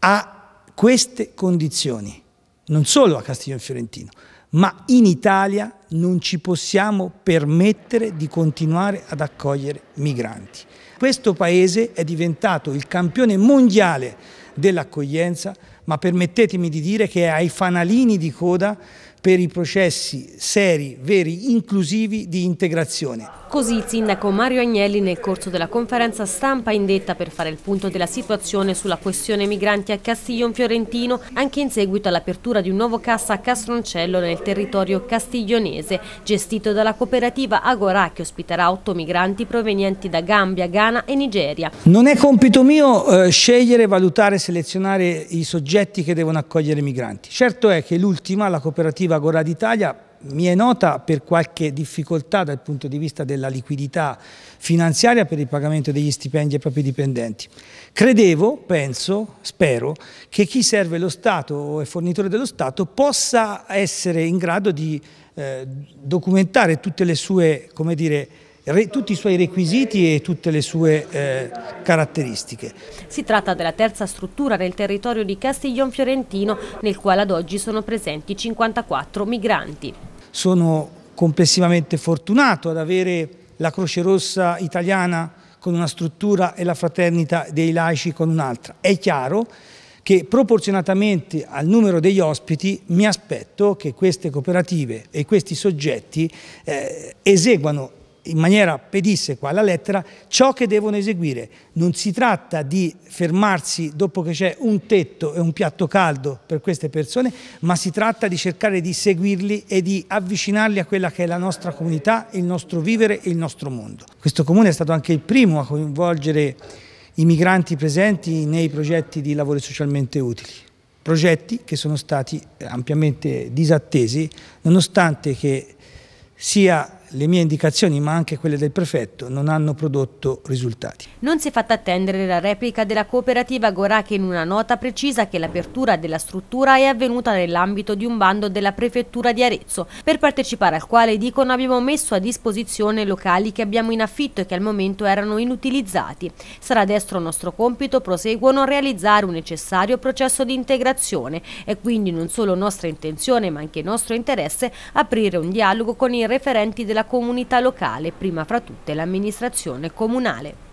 a queste condizioni, non solo a Castiglione Fiorentino, ma in Italia non ci possiamo permettere di continuare ad accogliere migranti. Questo paese è diventato il campione mondiale dell'accoglienza, ma permettetemi di dire che è ai fanalini di coda per i processi seri, veri, inclusivi di integrazione. Così il sindaco Mario Agnelli nel corso della conferenza stampa indetta per fare il punto della situazione sulla questione migranti a Castiglion Fiorentino, anche in seguito all'apertura di un nuovo cassa a Castroncello nel territorio castiglionese, gestito dalla cooperativa Agora che ospiterà otto migranti provenienti da Gambia, Ghana e Nigeria. Non è compito mio eh, scegliere, valutare, selezionare i soggetti che devono accogliere i migranti. Certo è che l'ultima, la cooperativa cooperativa Gora d'Italia mi è nota per qualche difficoltà dal punto di vista della liquidità finanziaria per il pagamento degli stipendi ai propri dipendenti. Credevo, penso, spero, che chi serve lo Stato o è fornitore dello Stato possa essere in grado di eh, documentare tutte le sue, come dire, tutti i suoi requisiti e tutte le sue eh, caratteristiche. Si tratta della terza struttura nel territorio di Castiglion Fiorentino nel quale ad oggi sono presenti 54 migranti. Sono complessivamente fortunato ad avere la Croce Rossa italiana con una struttura e la fraternita dei laici con un'altra. È chiaro che proporzionatamente al numero degli ospiti mi aspetto che queste cooperative e questi soggetti eh, eseguano in maniera pedissequa alla lettera ciò che devono eseguire. Non si tratta di fermarsi dopo che c'è un tetto e un piatto caldo per queste persone, ma si tratta di cercare di seguirli e di avvicinarli a quella che è la nostra comunità, il nostro vivere e il nostro mondo. Questo comune è stato anche il primo a coinvolgere i migranti presenti nei progetti di lavori socialmente utili, progetti che sono stati ampiamente disattesi nonostante che sia le mie indicazioni, ma anche quelle del prefetto, non hanno prodotto risultati. Non si è fatta attendere la replica della cooperativa Gorà che in una nota precisa che l'apertura della struttura è avvenuta nell'ambito di un bando della prefettura di Arezzo, per partecipare al quale dicono abbiamo messo a disposizione locali che abbiamo in affitto e che al momento erano inutilizzati. Sarà destro nostro compito, proseguono, realizzare un necessario processo di integrazione. È quindi non solo nostra intenzione ma anche nostro interesse aprire un dialogo con i referenti della della comunità locale, prima fra tutte l'amministrazione comunale.